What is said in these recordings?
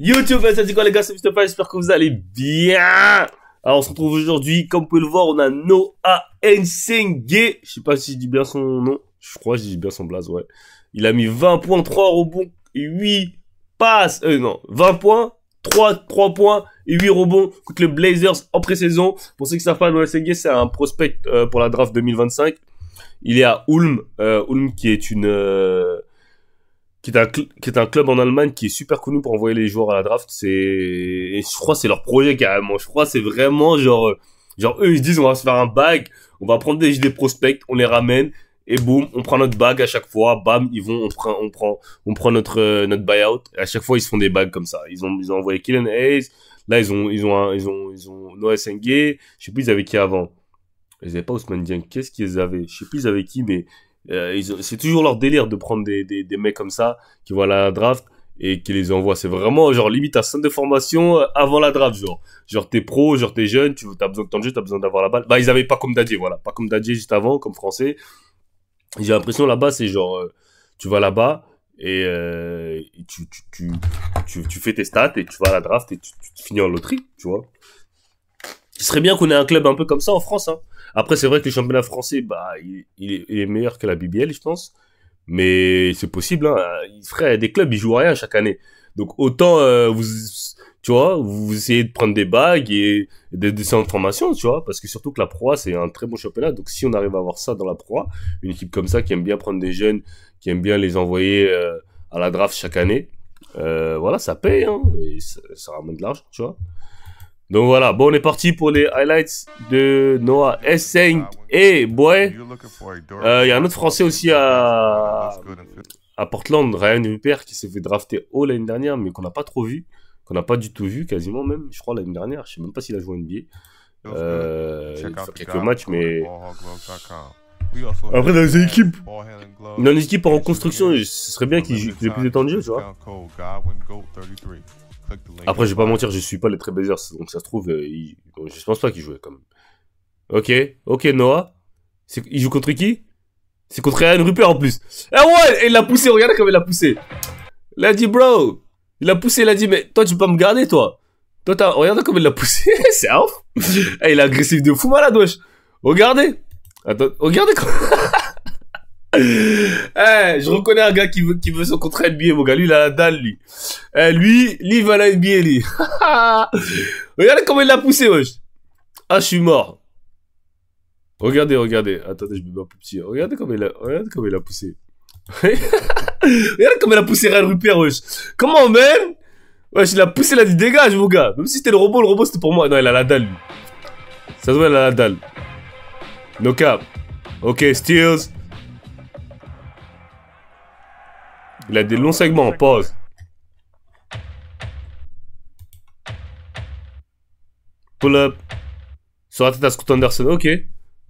YouTube, dit quoi les gars, c'est j'espère que vous allez bien Alors on se retrouve aujourd'hui, comme vous pouvez le voir, on a Noah Nsenge, je sais pas si je dis bien son nom, je crois que je dis bien son blaze, ouais. Il a mis 20 points, 3 rebonds, 8 passes, euh non, 20 points, 3, 3 points et 8 rebonds contre les Blazers en pré-saison. Pour ceux qui savent pas, Noah Nsenge, c'est un prospect euh, pour la draft 2025. Il est à Ulm, euh, Ulm qui est une... Euh, qui est, un qui est un club en Allemagne qui est super connu pour envoyer les joueurs à la draft. C'est, je crois, c'est leur projet carrément. Je crois, c'est vraiment genre, euh, genre eux ils se disent on va se faire un bag, on va prendre des, des prospects, on les ramène et boum, on prend notre bag à chaque fois. Bam, ils vont, on prend, on prend, on prend notre euh, notre buyout. À chaque fois ils se font des bags comme ça. Ils ont, ils ont envoyé Killen Hayes. Là ils ont, ils ont, ils ont, ils ont Sengue. Je sais plus ils avaient qui avant. Ils n'avaient pas Ousmane Dieng. Qu'est-ce qu'ils avaient Je sais plus ils avaient qui, mais euh, c'est toujours leur délire de prendre des, des, des, mecs comme ça qui vont à la draft et qui les envoient. C'est vraiment genre limite à centre de formation euh, avant la draft. Genre, genre t'es pro, genre t'es jeune, tu as besoin de temps de jeu, t'as besoin d'avoir la balle. Bah, ils avaient pas comme Dadier, voilà. Pas comme Dadier juste avant, comme français. J'ai l'impression là-bas, c'est genre, euh, tu vas là-bas et, tu, tu, tu, tu, fais tes stats et tu vas à la draft et tu, finis en loterie, tu vois. Ce serait bien qu'on ait un club un peu comme ça en France. Hein. Après, c'est vrai que le championnat français, bah, il, est, meilleur que la BBL, je pense. Mais c'est possible. Hein. ferait des clubs, ils jouent rien chaque année. Donc autant euh, vous, tu vois, vous essayez de prendre des bagues et des descendre de formation, tu vois, parce que surtout que la proie, c'est un très bon championnat. Donc si on arrive à avoir ça dans la proie, une équipe comme ça qui aime bien prendre des jeunes, qui aime bien les envoyer euh, à la draft chaque année, euh, voilà, ça paye, hein. ça ramène de l'argent, tu vois. Donc voilà, bon on est parti pour les highlights de Noah S5 et Boy. Euh, il y a un autre français aussi à, à Portland, Ryan Huppert, qui s'est fait drafter haut l'année dernière, mais qu'on n'a pas trop vu, qu'on n'a pas du tout vu quasiment même, je crois l'année dernière, je sais même pas s'il a joué NBA. Euh, fait quelques matchs, mais... Après, dans les équipes, dans une équipe en construction, ce serait bien qu'il ait plus de temps de jeu, tu vois. Après, je vais pas mentir, je suis pas les très baisers, donc ça se trouve, euh, je pense pas qu'il jouait quand même. Ok, ok, Noah. Il joue contre qui C'est contre Ryan Rupert en plus. Eh ouais, il l'a poussé, regarde comme il l'a poussé. Il a dit, bro. Il a poussé, il a dit, mais toi, tu peux pas me garder, toi. Toi, regarde comme il l'a poussé. C'est ouf. Eh, il est agressif de fou malade, wesh. Regardez. regardez comme... Eh, je reconnais un gars qui veut, son contrat NBA, mon gars. Lui, il a la dalle, lui. Hey, eh, lui, lui, il va la NBA, lui. regardez comment il l'a poussé, wesh. Ah, je suis mort. Regardez, regardez. Attendez, je me mets un petit. Regardez comment il a, regardez comment il a poussé. regardez comment il a poussé Ryan Rupert, wesh. Comment, man? Wesh, il a poussé, il a dit dégage, mon gars. Même si c'était le robot, le robot c'était pour moi. Non, il a la dalle, lui. Ça doit être la dalle. No cap. Ok, steals Il a des longs segments, pause. Pull up. Sur la tête à Scott Anderson, ok.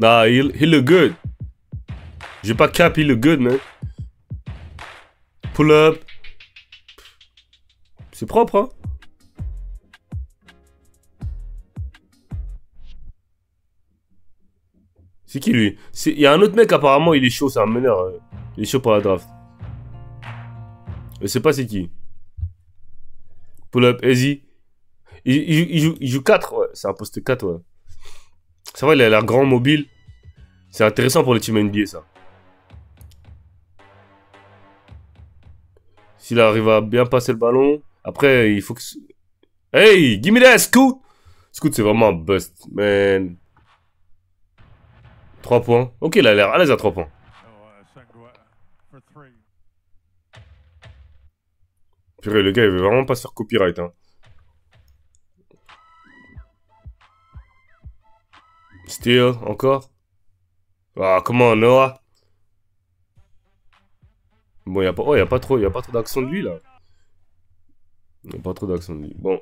Nah, il he look good. J'ai pas cap, he look good, man. Pull up. C'est propre, hein. C'est qui lui Il y a un autre mec apparemment, il est chaud, c'est un meneur. Euh. Il est chaud pour la draft. Je sais pas c'est qui. Pull-up, easy. Il, joue, 4, C'est un poste 4, ouais. Ça va, il a l'air grand, mobile. C'est intéressant pour les teams NBA, ça. S'il arrive à bien passer le ballon. Après, il faut que... Hey, give me that, Scoot Scoot, c'est vraiment un bust, man. 3 points. Ok, il a l'air à l'aise à 3 points. Purée, le gars, il veut vraiment pas se faire copyright. Hein. Still, encore Ah, comment, Noah Bon, il pas... Oh, il pas trop, y a pas trop d'accent de lui, là. Il a pas trop d'accent de lui. Bon.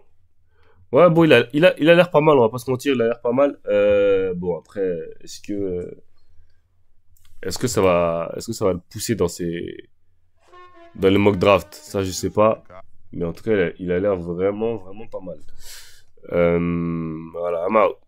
Ouais, bon, il a l'air il a, pas mal, on va pas se mentir, il a l'air pas mal. Euh, bon, après, est-ce que... Est-ce que ça va... Est-ce que ça va le pousser dans ses dans le mock draft. Ça, je sais pas. Mais en tout cas, il a l'air vraiment, vraiment pas mal. Euh, voilà, I'm